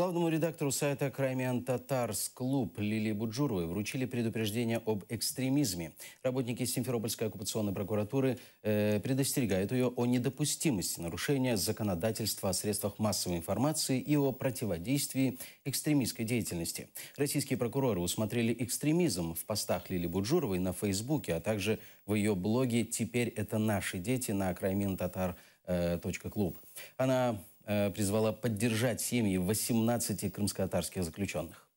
Главному редактору сайта «Краймиан Татарс Клуб» Лилии Буджуровой вручили предупреждение об экстремизме. Работники Симферопольской оккупационной прокуратуры э, предостерегают ее о недопустимости нарушения законодательства о средствах массовой информации и о противодействии экстремистской деятельности. Российские прокуроры усмотрели экстремизм в постах Лили Буджуровой на Фейсбуке, а также в ее блоге «Теперь это наши дети» на «Краймиан Татар.клуб». Э, Она Э, призвала поддержать семьи 18 крымско-татарских заключенных.